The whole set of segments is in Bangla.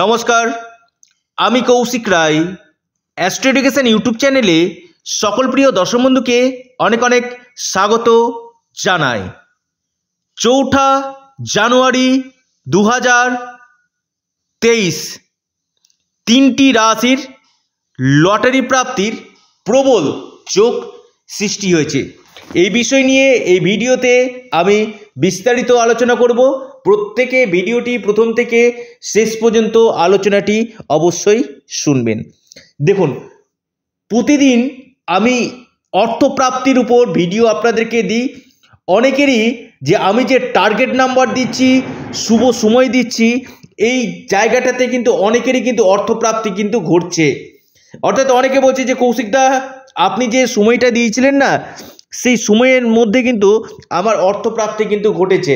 নমস্কার আমি Koushik Roy astro education YouTube চ্যানেলে সকল প্রিয় দর্শক বন্ধুকে অনেক অনেক স্বাগত জানাই চৌঠা জানুয়ারি দু হাজার তেইশ তিনটি রাশির লটারি প্রাপ্তির প্রবল যোগ সৃষ্টি হয়েছে এই বিষয় নিয়ে এই ভিডিওতে আমি বিস্তারিত আলোচনা করব প্রত্যেকে ভিডিওটি প্রথম থেকে শেষ পর্যন্ত আলোচনাটি অবশ্যই শুনবেন দেখুন প্রতিদিন আমি অর্থপ্রাপ্তির উপর ভিডিও আপনাদেরকে দিই অনেকেরই যে আমি যে টার্গেট নাম্বার দিচ্ছি শুভ সময় দিচ্ছি এই জায়গাটাতে কিন্তু অনেকেরই কিন্তু অর্থপ্রাপ্তি কিন্তু ঘটছে অর্থাৎ অনেকে বলছে যে কৌশিকদা আপনি যে সময়টা দিয়েছিলেন না সেই সময়ের মধ্যে কিন্তু আমার অর্থপ্রাপ্তি কিন্তু ঘটেছে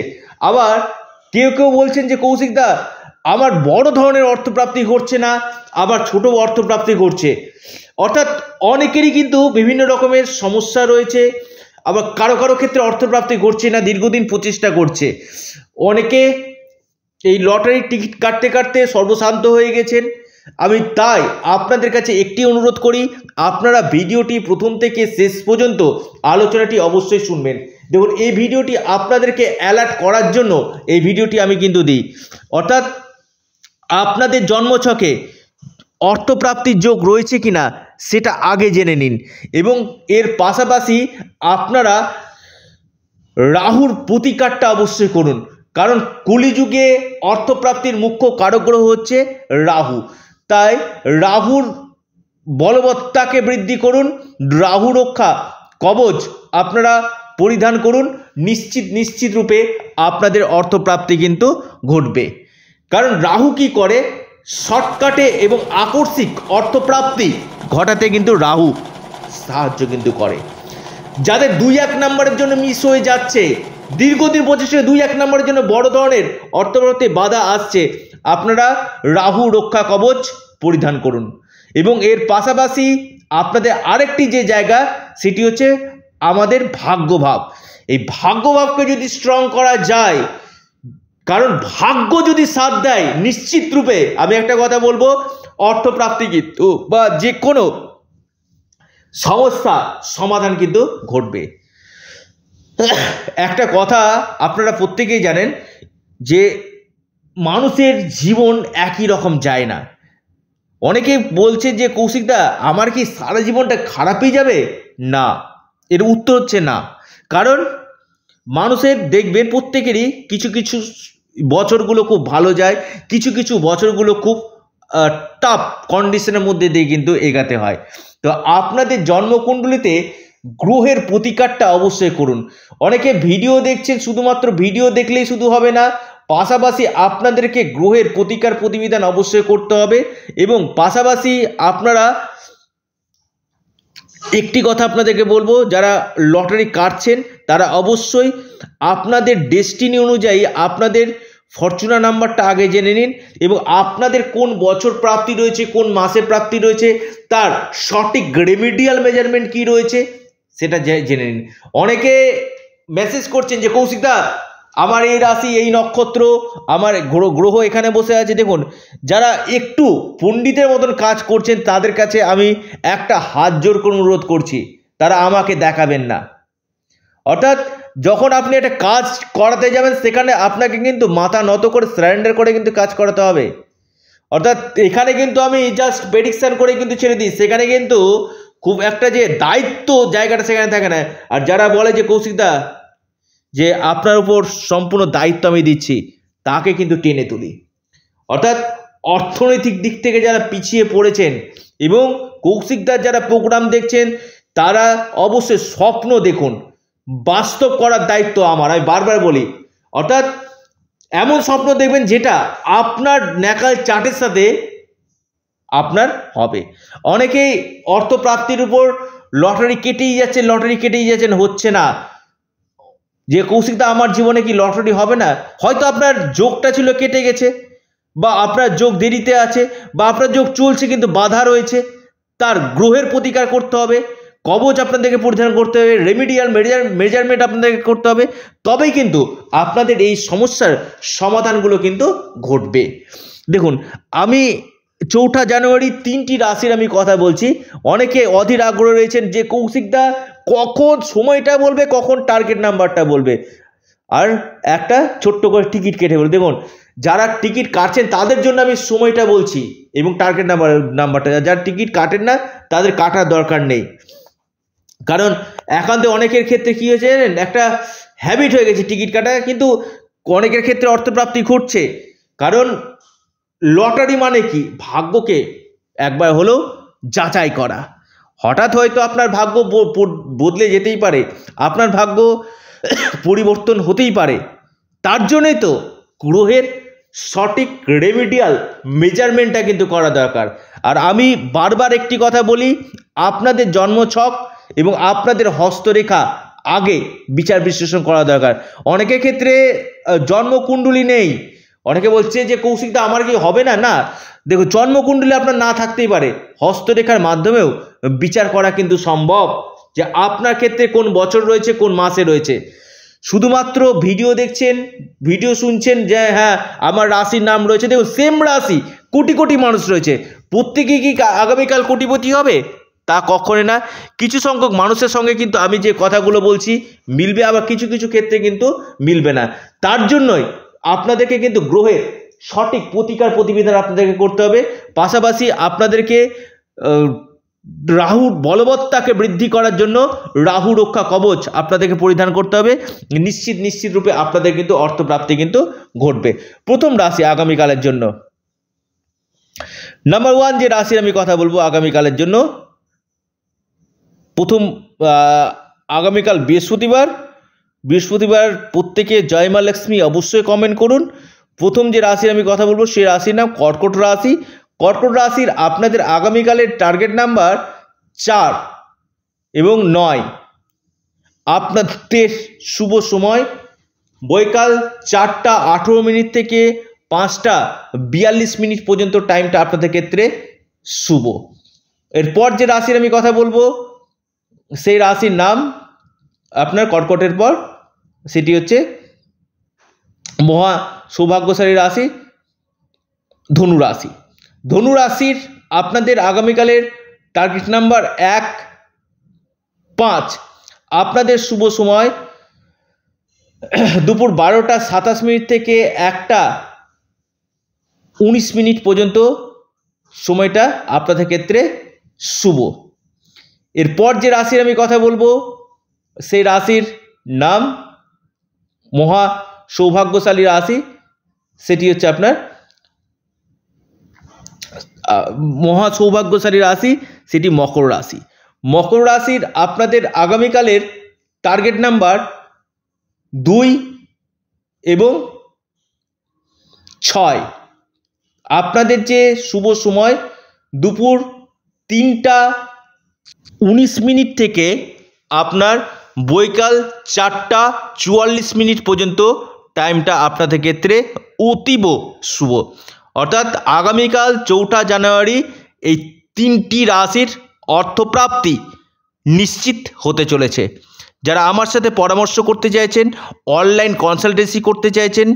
আবার কেউ কেউ বলছেন যে কৌশিকদা আমার বড় ধরনের অর্থপ্রাপ্তি ঘটছে না আবার ছোট অর্থপ্রাপ্তি ঘটছে অর্থাৎ অনেকেরই কিন্তু বিভিন্ন রকমের সমস্যা রয়েছে আবার কারো কারো ক্ষেত্রে অর্থপ্রাপ্তি ঘটছে না দীর্ঘদিন প্রচেষ্টা করছে অনেকে এই লটারির টিকিট কাটতে কাটতে সর্বশান্ত হয়ে গেছেন আমি তাই আপনাদের কাছে একটি অনুরোধ করি আপনারা ভিডিওটি প্রথম থেকে শেষ পর্যন্ত আলোচনাটি অবশ্যই শুনবেন দেখুন এই ভিডিওটি আপনাদেরকে অ্যালার্ট করার জন্য এই ভিডিওটি আমি কিন্তু দিই অর্থাৎ আপনাদের জন্মছকে অর্থপ্রাপ্তির যোগ রয়েছে কি না সেটা আগে জেনে নিন এবং এর পাশাপাশি আপনারা রাহুর প্রতিকারটা অবশ্যই করুন কারণ কলিযুগে অর্থপ্রাপ্তির মুখ্য কারগ্রহ হচ্ছে রাহু তাই রাহুর বলবত্তাকে বৃদ্ধি করুন রাহু রক্ষা কবচ আপনারা পরিধান করুন নিশ্চিত নিশ্চিত রূপে আপনাদের অর্থপ্রাপ্তি কিন্তু ঘটবে কারণ রাহু কি করে শর্টকাটে এবং আকর্ষিক অর্থপ্রাপ্তি ঘটাতে কিন্তু রাহু সাহায্য কিন্তু করে যাদের দুই এক নম্বরের জন্য মিস হয়ে যাচ্ছে দীর্ঘদিন প্রচেষ্টা দুই এক নম্বরের জন্য বড় ধরনের অর্থপ্রাপ্তি বাধা আসছে আপনারা রাহু রক্ষা কবচ পরিধান করুন এবং এর পাশাপাশি আপনাদের আরেকটি যে জায়গা সেটি হচ্ছে আমাদের ভাগ্যভাব এই ভাগ্যভাবকে যদি স্ট্রং করা যায় কারণ ভাগ্য যদি সাথ দেয় নিশ্চিত রূপে আমি একটা কথা বলবো অর্থপ্রাপ্তি কিন্তু বা যে কোনো সমস্যা সমাধান কিন্তু ঘটবে একটা কথা আপনারা প্রত্যেকেই জানেন যে মানুষের জীবন একই রকম যায় না অনেকে বলছে যে কৌশিকদা আমার কি সারা জীবনটা খারাপই যাবে না এর উত্তর হচ্ছে না কারণ মানুষের দেখবেন প্রত্যেকেরই কিছু কিছু বছরগুলো খুব ভালো যায় কিছু কিছু বছরগুলো খুব টাফ কন্ডিশনের মধ্যে দিয়ে কিন্তু এগাতে হয় তো আপনাদের জন্মকুণ্ডলিতে গ্রহের প্রতিকারটা অবশ্যই করুন অনেকে ভিডিও দেখছেন শুধুমাত্র ভিডিও দেখলেই শুধু হবে না পাশাপাশি আপনাদেরকে গ্রহের প্রতিকার প্রতিবিধান অবশ্যই করতে হবে এবং পাশাপাশি আপনারা একটি কথা আপনাদেরকে বলবো যারা লটারি কাটছেন তারা অবশ্যই আপনাদের ডেস্টিনি অনুযায়ী আপনাদের ফরচুনা নাম্বারটা আগে জেনে নিন এবং আপনাদের কোন বছর প্রাপ্তি রয়েছে কোন মাসে প্রাপ্তি রয়েছে তার সঠিক রেমিডিয়াল মেজারমেন্ট কি রয়েছে সেটা জেনে নিন অনেকে মেসেজ করছেন যে কৌশিকদা আমার এই রাশি এই নক্ষত্র আমার গ্রহ এখানে বসে আছে দেখুন যারা একটু পণ্ডিতের মতন কাজ করছেন তাদের কাছে আমি একটা হাত জোর করে অনুরোধ করছি তারা আমাকে দেখাবেন না অর্থাৎ যখন আপনি একটা কাজ করাতে যাবেন সেখানে আপনাকে কিন্তু মাথা নত করে সারেন্ডার করে কিন্তু কাজ করাতে হবে অর্থাৎ এখানে কিন্তু আমি জাস্ট প্রেডিকশান করে কিন্তু ছেড়ে দিই সেখানে কিন্তু খুব একটা যে দায়িত্ব জায়গাটা সেখানে থাকে না আর যারা বলে যে কৌশিকদা যে আপনার উপর সম্পূর্ণ দায়িত্ব আমি দিচ্ছি তাকে কিন্তু টেনে তুলি অর্থাৎ অর্থনৈতিক দিক থেকে যারা পিছিয়ে পড়েছেন এবং কৌশিকদার যারা প্রোগ্রাম দেখছেন তারা অবশ্যই স্বপ্ন দেখুন বাস্তব করার দায়িত্ব আমার আমি বারবার বলি অর্থাৎ এমন স্বপ্ন দেখবেন যেটা আপনার ন্যাকাল চাটের সাথে আপনার হবে অনেকেই অর্থপ্রাপ্তির উপর লটারি কেটেই যাচ্ছেন লটারি কেটেই যাচ্ছেন হচ্ছে না যে কৌশিকদা আমার জীবনে কি লটারি হবে না হয়তো আপনার যোগটা ছিল কেটে গেছে বা আপনার যোগ দেরিতে আছে বা আপনার যোগ চলছে কিন্তু বাধা রয়েছে তার গ্রহের প্রতিকার করতে হবে কবচ আপনাদেরকে পরিধান করতে হবে রেমিডিয়াল মেজার মেজারমেন্ট আপনাদেরকে করতে হবে তবেই কিন্তু আপনাদের এই সমস্যার সমাধানগুলো কিন্তু ঘটবে দেখুন আমি চৌঠা জানুয়ারি তিনটি রাশির আমি কথা বলছি অনেকে অধীর আগ্রহ রয়েছেন যে কৌশিকদা কখন সময়টা বলবে কখন টার্গেট নাম্বারটা বলবে আর একটা ছোট্ট করে টিকিট কেটে বলবে দেখুন যারা টিকিট কাটছেন তাদের জন্য আমি সময়টা বলছি এবং টার্গেট নাম্বার নাম্বারটা যারা টিকিট কাটেন না তাদের কাটার দরকার নেই কারণ একান্ত অনেকের ক্ষেত্রে কী হয়েছে জানেন একটা হ্যাবিট হয়ে গেছে টিকিট কাটা কিন্তু অনেকের ক্ষেত্রে অর্থপ্রাপ্তি ঘটছে কারণ লটারি মানে কি ভাগ্যকে একবার হলেও যাচাই করা হঠাৎ হয়তো আপনার ভাগ্য বদলে যেতেই পারে আপনার ভাগ্য পরিবর্তন হতেই পারে তার জন্যই তো গ্রহের সঠিক রেমিডিয়াল মেজারমেন্টটা কিন্তু করা দরকার আর আমি বারবার একটি কথা বলি আপনাদের জন্মছক এবং আপনাদের হস্তরেখা আগে বিচার বিশ্লেষণ করা দরকার অনেকের ক্ষেত্রে জন্মকুণ্ডলী নেই অনেকে বলছে যে কৌশিকটা আমার কি হবে না না দেখো জন্মকুণ্ডলী আপনার না থাকতেই পারে হস্তরেখার মাধ্যমেও বিচার করা কিন্তু সম্ভব যে আপনার ক্ষেত্রে কোন বছর রয়েছে কোন মাসে রয়েছে শুধুমাত্র ভিডিও দেখছেন ভিডিও শুনছেন যে হ্যাঁ আমার রাশির নাম রয়েছে দেখুন সেম রাশি কোটি কোটি মানুষ রয়েছে প্রত্যেকে কি আগামীকাল কোটিপতি হবে তা কখনই না কিছু সংখ্যক মানুষের সঙ্গে কিন্তু আমি যে কথাগুলো বলছি মিলবে আবার কিছু কিছু ক্ষেত্রে কিন্তু মিলবে না তার জন্যই আপনাদেরকে কিন্তু গ্রহের সঠিক প্রতিকার প্রতিবিধান আপনাদেরকে করতে হবে পাশাপাশি আপনাদেরকে রাহুর বলবত্তাকে বৃদ্ধি করার জন্য রাহু রক্ষা কবচ আপনাদেরকে পরিধান করতে হবে নিশ্চিত নিশ্চিত রূপে আপনাদের কিন্তু অর্থপ্রাপ্তি কিন্তু ঘটবে প্রথম রাশি আগামীকালের জন্য নাম্বার ওয়ান যে রাশির আমি কথা বলবো আগামীকালের জন্য প্রথম আগামীকাল বৃহস্পতিবার বৃহস্পতিবার প্রত্যেকে জয়মা লক্ষ্মী অবশ্যই কমেন্ট করুন প্রথম যে রাশির আমি কথা বলবো সেই রাশির নাম কর্কট রাশি কর্কট রাশির আপনাদের আগামীকালের টার্গেট নাম্বার চার এবং নয় আপনাদের শুভ সময় বৈকাল চারটা আঠেরো মিনিট থেকে পাঁচটা বিয়াল্লিশ মিনিট পর্যন্ত টাইমটা আপনাদের ক্ষেত্রে শুভ এরপর যে রাশির আমি কথা বলবো সেই রাশির নাম আপনার কর্কটের পর সেটি হচ্ছে মহা সৌভাগ্যশালী রাশি ধনু রাশি ধনুরাশির আপনাদের আগামীকালের টার্গেট নাম্বার এক পাঁচ আপনাদের শুভ সময় দুপুর বারোটা সাতাশ মিনিট থেকে একটা উনিশ মিনিট পর্যন্ত সময়টা আপনাদের ক্ষেত্রে শুভ এরপর যে রাশির আমি কথা বলবো সেই রাশির নাম মহা সৌভাগ্যশালী রাশি সেটি হচ্ছে আপনার মহা সৌভাগ্যশালী রাশি সেটি মকর রাশি মকর রাশির আপনাদের আগামীকালের টার্গেট নাম্বার দুই এবং ছয় আপনাদের যে শুভ সময় দুপুর তিনটা উনিশ মিনিট থেকে আপনার বৈকাল চারটা চুয়াল্লিশ মিনিট পর্যন্ত টাইমটা আপনাদের ক্ষেত্রে অতীব শুভ অর্থাৎ আগামীকাল চৌঠা জানুয়ারি এই তিনটি রাশির অর্থপ্রাপ্তি নিশ্চিত হতে চলেছে যারা আমার সাথে পরামর্শ করতে চাইছেন অনলাইন কনসালটেন্সি করতে চাইছেন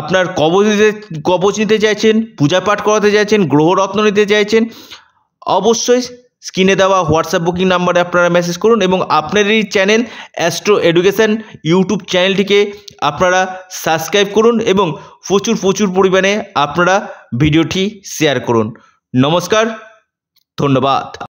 আপনার কবচ নিতে কবচ নিতে চাইছেন পূজা পাঠ করাতে চাইছেন গ্রহরত্ন নিতে চাইছেন অবশ্যই স্ক্রিনে দেওয়া হোয়াটসঅ্যাপ বুকিং নাম্বারে আপনারা মেসেজ করুন এবং আপনার এই চ্যানেল অ্যাস্ট্রো এডুকেশান ইউটিউব চ্যানেলটিকে আপনারা সাবস্ক্রাইব করুন এবং প্রচুর প্রচুর পরিমাণে আপনারা ভিডিওটি শেয়ার করুন নমস্কার ধন্যবাদ